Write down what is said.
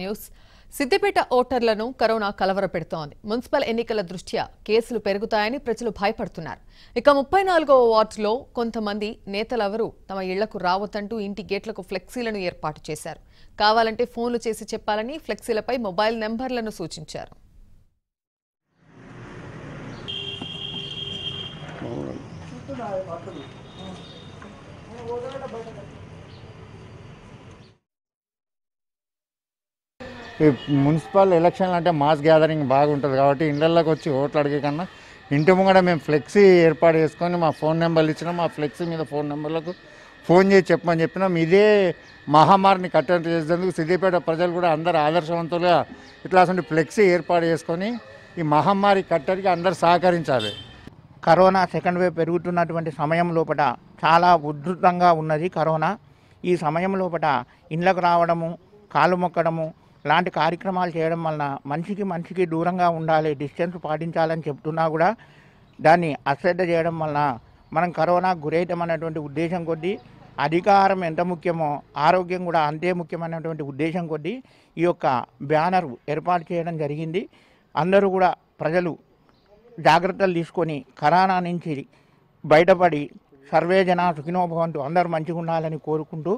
news Siddipet ఓటర్లను corona కలవర పెడుతోంది మున్సిపల్ ఎన్నికల దృష్ట్యా కేసులు పెరుగుతాయని ప్రజలు భయపడుతున్నారు ఇక ముప్పై నాలుగవ వార్డులో కొంతమంది నేతలెవరూ తమ ఇళ్లకు రావద్దంటూ ఇంటి గేట్లకు ఫ్లెక్సీలను ఏర్పాటు చేశారు కావాలంటే ఫోన్లు చేసి చెప్పాలని ఫ్లెక్సీలపై మొబైల్ నెంబర్లను సూచించారు ఈ మున్సిపల్ ఎలక్షన్లు అంటే మాస్ గ్యాదరింగ్ బాగుంటుంది కాబట్టి ఇళ్ళల్లోకి వచ్చి ఓట్లు అడిగే కన్నా ఇంటి ముంగడ మేము ఫ్లెక్సీ ఏర్పాటు చేసుకొని మా ఫోన్ నెంబర్లు ఇచ్చినాం మా ఫ్లెక్సీ మీద ఫోన్ నెంబర్లకు ఫోన్ చేసి చెప్పమని చెప్పినాం ఇదే మహమ్మారిని కట్టడి చేసేందుకు సిద్దిపేట ప్రజలు కూడా అందరు ఆదర్శవంతులుగా ఇట్లాంటి ఫ్లెక్సీ ఏర్పాటు చేసుకొని ఈ మహమ్మారి కట్టడికి అందరు సహకరించాలి కరోనా సెకండ్ వేవ్ పెరుగుతున్నటువంటి సమయం లోపల చాలా ఉధృతంగా ఉన్నది కరోనా ఈ సమయం లోపల ఇండ్లకు రావడము కాలు మొక్కడము లాంటి కార్యక్రమాలు చేయడం వలన మనిషికి మనిషికి దూరంగా ఉండాలి డిస్టెన్స్ పాటించాలని చెప్తున్నా కూడా దాన్ని అశ్రద్ధ చేయడం వలన మనం కరోనా గురవుతామన్నటువంటి ఉద్దేశం కొద్దీ అధికారం ఎంత ముఖ్యమో ఆరోగ్యం కూడా అంతే ముఖ్యమైనటువంటి ఉద్దేశం కొద్దీ ఈ యొక్క బ్యానర్ ఏర్పాటు చేయడం జరిగింది అందరూ కూడా ప్రజలు జాగ్రత్తలు తీసుకొని కరోనా నుంచి బయటపడి సర్వేజన సుఖినోభవంతు అందరూ మంచిగా ఉండాలని కోరుకుంటూ